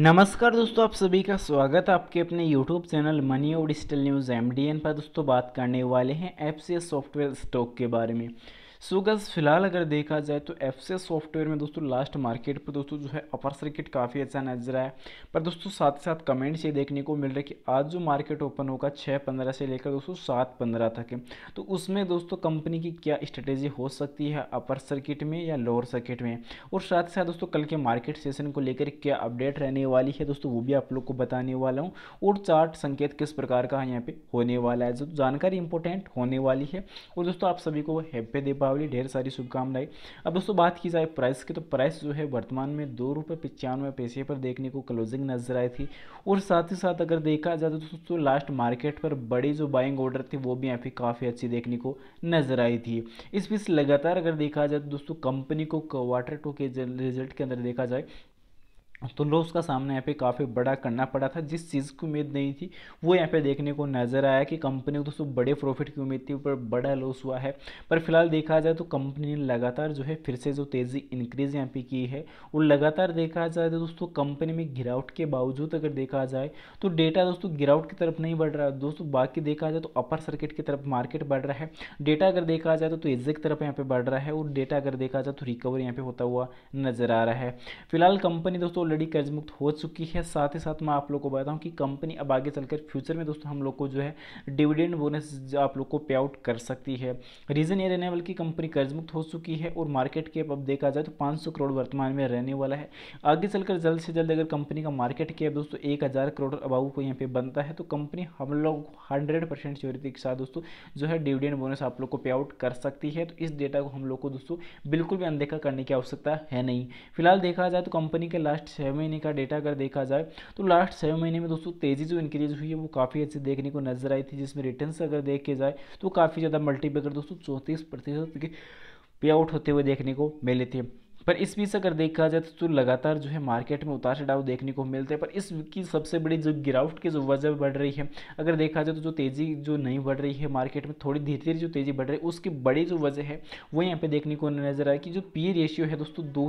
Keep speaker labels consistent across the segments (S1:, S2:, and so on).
S1: नमस्कार दोस्तों आप सभी का स्वागत है आपके अपने YouTube चैनल मनी और डिजिटल न्यूज़ एम पर दोस्तों बात करने वाले हैं एफ सॉफ्टवेयर स्टॉक के बारे में सो so गज फिलहाल अगर देखा जाए तो एफ सॉफ्टवेयर में दोस्तों लास्ट मार्केट पर दोस्तों जो है अपर सर्किट काफ़ी अच्छा नजर आया पर दोस्तों साथ ही साथ कमेंट्स ये देखने को मिल रहा है कि आज जो मार्केट ओपन होगा छः पंद्रह से लेकर दोस्तों सात पंद्रह तक तो उसमें दोस्तों कंपनी की क्या स्ट्रेटेजी हो सकती है अपर सर्किट में या लोअर सर्किट में और साथ ही साथ दोस्तों कल के मार्केट सेशन को लेकर क्या अपडेट रहने वाली है दोस्तों वो भी आप लोग को बताने वाला हूँ और चार्ट संकेत किस प्रकार का यहाँ पर होने वाला है जो जानकारी इंपॉर्टेंट होने वाली है और दोस्तों आप सभी को हैप्पी पा दीपावली ढेर सारी शुभकामनाएं अब दोस्तों बात की जाए प्राइस की तो प्राइस जो है वर्तमान में दो रुपये पचानवे पैसे पर देखने को क्लोजिंग नजर आई थी और साथ ही साथ अगर देखा जाए तो दोस्तों लास्ट मार्केट पर बड़ी जो बाइंग ऑर्डर थी वो भी यहाँ पे काफ़ी अच्छी देखने को नजर आई थी इस बीच लगातार अगर देखा जाए तो दोस्तों कंपनी को क्वार्टर टू के रिजल्ट के अंदर देखा जाए तो लॉस का सामना यहाँ पे काफ़ी बड़ा करना पड़ा था जिस चीज़ की उम्मीद नहीं थी वो यहाँ पे देखने को नज़र आया कि कंपनी को तो दोस्तों बड़े प्रॉफिट की उम्मीद थी पर बड़ा लॉस हुआ है पर फिलहाल देखा जाए तो कंपनी ने लगातार जो है फिर से जो तेज़ी इंक्रीज यहाँ पे की है और लगातार देखा जाए तो दोस्तों कंपनी में गिरावट के बावजूद अगर देखा जाए तो डेटा दोस्तों गिरावट की तरफ नहीं बढ़ रहा दोस्तों बाकी देखा जाए तो अपर सर्किट की तरफ मार्केट बढ़ रहा है डेटा अगर देखा जाए तो एजे की तरफ यहाँ पर बढ़ रहा है और डेटा अगर देखा जाए तो रिकवर यहाँ पर होता हुआ नज़र आ रहा है फिलहाल कंपनी दोस्तों ऑलरेडी कर्ज मुक्त हो चुकी है साथ ही साथ मैं आप लोग को बताता हूँ कि कंपनी अब आगे चलकर फ्यूचर में दोस्तों हम लोग को जो है डिविडेंड बोनस आप लोग को पे आउट कर सकती है रीज़न ये रहने वाला कि कंपनी कर्ज मुक्त हो चुकी है और मार्केट कैप अब देखा जाए तो पाँच करोड़ वर्तमान में रहने वाला है आगे चलकर जल्द से जल्द अगर कंपनी का मार्केट कैप दोस्तों एक करोड़ अबाऊ को यहाँ पे बनता है तो कंपनी हम लोग हंड्रेड परसेंट श्योरिटी के साथ दोस्तों जो है डिविडेंड बोनस आप लोग को पे आउट कर सकती है तो इस डेटा को हम लोग को दोस्तों बिल्कुल भी अनदेखा करने की आवश्यकता है नहीं फिलहाल देखा जाए तो कंपनी के लास्ट छः महीने का डेटा अगर देखा जाए तो लास्ट छः महीने में दोस्तों तेज़ी जो इंक्रीज हुई है वो काफ़ी अच्छी देखने को नजर आई थी जिसमें रिटर्न अगर देखे जाए तो काफ़ी ज़्यादा मल्टीपेकर दोस्तों चौंतीस प्रतिशत के पे आउट होते हुए देखने को मिले थे पर इस बीच अगर देखा जाए तो, तो लगातार जो है मार्केट में उतार चढ़ाव देखने को मिलते हैं पर इसकी सबसे बड़ी जो गिरावट की जो वजह बढ़ रही है अगर देखा जाए तो जो तेज़ी जो नहीं बढ़ रही है मार्केट में थोड़ी धीरे धीरे जो तेज़ी बढ़ रही है उसकी बड़ी जो वजह है वो यहाँ पे देखने को नज़र आया कि जो पी रेशियो है दोस्तों दो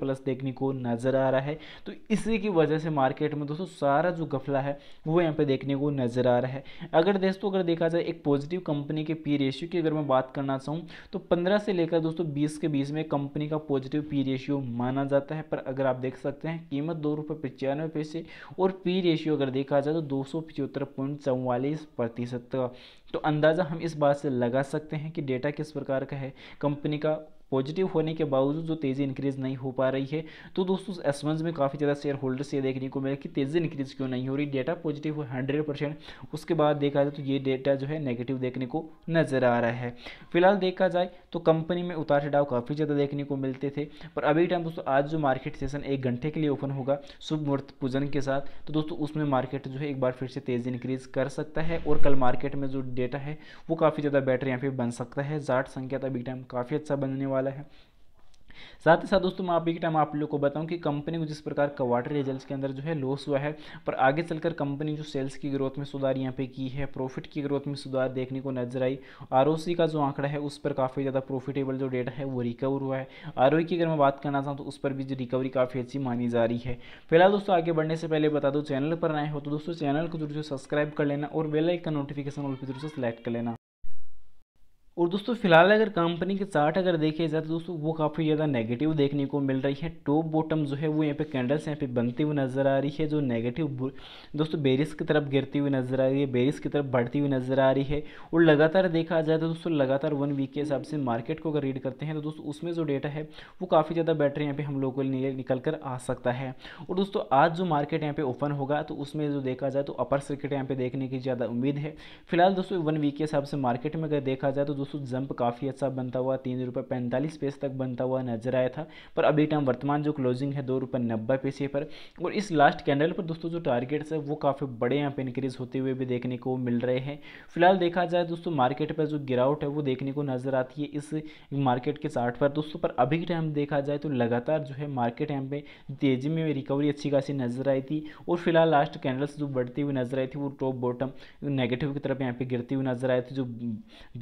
S1: प्लस देखने को नज़र आ रहा है तो इसी की वजह से मार्केट में दोस्तों सारा जो गफला है वो यहाँ पर देखने को नज़र आ रहा है अगर दोस्तों अगर देखा जाए एक पॉजिटिव कंपनी के पी रेशियो की अगर मैं बात करना चाहूँ तो पंद्रह से लेकर दोस्तों बीस के बीच में कंपनी का पॉजिटिव रेशियो पी रेशियो माना जाता है पर अगर आप देख सकते हैं कीमत दो रुपये पचानवे पैसे और पी रेशियो अगर देखा जाए तो दो सौ पचहत्तर पॉइंट चौवालीस प्रतिशत तो अंदाज़ा हम इस बात से लगा सकते हैं कि डेटा किस प्रकार का है कंपनी का पॉजिटिव होने के बावजूद जो तेज़ी इंक्रीज़ नहीं हो पा रही है तो दोस्तों एस में काफ़ी ज़्यादा शेयर होल्डर्स ये देखने को मिला कि तेज़ी इंक्रीज़ क्यों नहीं हो रही डेटा पॉजिटिव है हंड्रेड परसेंट उसके बाद देखा जाए तो ये डेटा जो है नेगेटिव देखने को नज़र आ रहा है फिलहाल देखा जाए तो कंपनी में उतार चढ़ाव काफ़ी ज़्यादा देखने को मिलते थे पर अभी टाइम दोस्तों आज जो मार्केट सेशन एक घंटे के लिए ओपन होगा शुभ मुहूर्त पूजन के साथ तो दोस्तों उसमें मार्केट जो है एक बार फिर से तेज़ी इंक्रीज़ कर सकता है और कल मार्केट में जो डेटा है वो काफ़ी ज़्यादा बेटर यहाँ पे बन सकता है जाट संख्या तो अभी टाइम काफ़ी अच्छा बनने वाला वाला है साथ ही साथ दोस्तों मैं अभी के टाइम आप लोग को बताऊं कि कंपनी को जिस प्रकार क्वार्टर रिजल्ट्स के अंदर जो है लॉस हुआ है पर आगे चलकर कंपनी जो सेल्स की ग्रोथ में सुधार यहाँ पे की है प्रॉफिट की ग्रोथ में सुधार देखने को नजर आई आर का जो आंकड़ा है उस पर काफ़ी ज़्यादा प्रॉफिटेबल जो डेटा है वो रिकवर हुआ है आर की अगर मैं बात करना चाहूँ तो उस पर भी जो रिकवरी काफ़ी अच्छी मानी जा रही है फिलहाल दोस्तों आगे बढ़ने से पहले बता दो चैनल पर नए हो तो दोस्तों चैनल को जरूर सब्सक्राइब कर लेना और बेलाइक का नोटिफिकेशन और जरूर से कर लेना और दोस्तों फिलहाल अगर कंपनी के चार्ट अगर देखे जाए तो दोस्तों वो काफ़ी ज़्यादा नेगेटिव देखने को मिल रही है टॉप बॉटम जो है वो यहाँ पे कैंडल्स यहाँ पे बनती हुई नज़र आ रही है जो नेगेटिव दोस्तों बेरिस की तरफ गिरती हुई नज़र आ रही है बेरिस की तरफ बढ़ती हुई नज़र आ रही है और लगातार देखा जाए तो दोस्तों लगातार वन वीक के हिसाब से मार्केट को अगर रीड करते हैं तो दोस्तों उसमें जो डेटा है वो काफ़ी ज़्यादा बेटर यहाँ पर हम लोगों को निकल कर आ सकता है और दोस्तों आज जो मार्केट यहाँ पर ओपन होगा तो उसमें जो देखा जाए तो अपर सर्किट यहाँ पर देखने की ज़्यादा उम्मीद है फिलहाल दोस्तों वन वीक के हिसाब से मार्केट में अगर देखा जाए तो दोस्तों जंप काफ़ी अच्छा बनता हुआ तीन रुपये पैंतालीस पैसे तक बनता हुआ नजर आया था पर अभी टाइम वर्तमान जो क्लोजिंग है दो रुपये नब्बे पैसे पर और इस लास्ट कैंडल पर दोस्तों जो टारगेट्स है वो काफ़ी बड़े यहाँ पे इंक्रीज होते हुए भी देखने को मिल रहे हैं फिलहाल देखा जाए दोस्तों मार्केट पर जो गिरावट है वो देखने को नजर आती है इस मार्केट के चार्ट पर दोस्तों पर अभी टाइम देखा जाए तो लगातार जो है मार्केट यहाँ पे तेजी में रिकवरी अच्छी खासी नजर आई थी और फिलहाल लास्ट कैंडल्स जो बढ़ती हुई नजर आई थी वो टॉप बॉटम नेगेटिव की तरफ यहाँ पे गिरती हुई नजर आई थी जो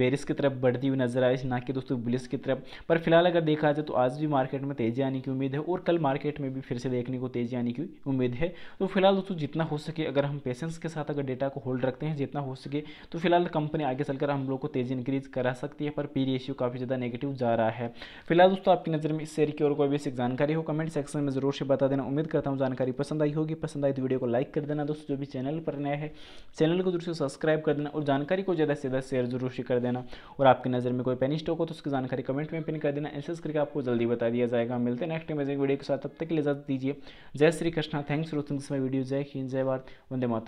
S1: बेरिस की तरफ तरफ बढ़ती हुई नजर आ रही है ना कि दोस्तों बुलिस की तरफ पर फिलहाल अगर देखा जाए तो आज भी मार्केट में तेजी आने की उम्मीद है और कल मार्केट में भी फिर से देखने को तेजी आने की उम्मीद है तो फिलहाल दोस्तों जितना हो सके अगर हम पेशेंस के साथ अगर डेटा को होल्ड रखते हैं जितना हो सके तो फिलहाल कंपनी आगे चलकर हम लोग को तेजी इंक्रीज करा सकती है पर पी रेशियो काफ़ी ज़्यादा नेगेटिव जा रहा है फिलहाल दोस्तों आपकी नज़र में इस शेयर की और कोई बेसिक जानकारी हो कमेंट सेक्शन में जरूर से बता देना उम्मीद करता हूँ जानकारी पसंद आई होगी पसंद आई तो वीडियो को लाइक कर देना दोस्तों जो भी चैनल पर नया है चैनल को जरूर से सब्सक्राइब कर देना और जानकारी को ज़्यादा से ज़्यादा शेयर जरूर से कर देना और आपकी नज़र में कोई पेनी स्टॉक हो तो उसकी जानकारी कमेंट में पिन कर देना एसेस करके आपको जल्दी बता दिया जाएगा मिलते हैं नेक्स्ट मैजिक वीडियो के साथ तब तक के लिए इजाजत दीजिए जय Shri Krishna thanks for watching this my video जय हिंद जय भारत वंदे मातरम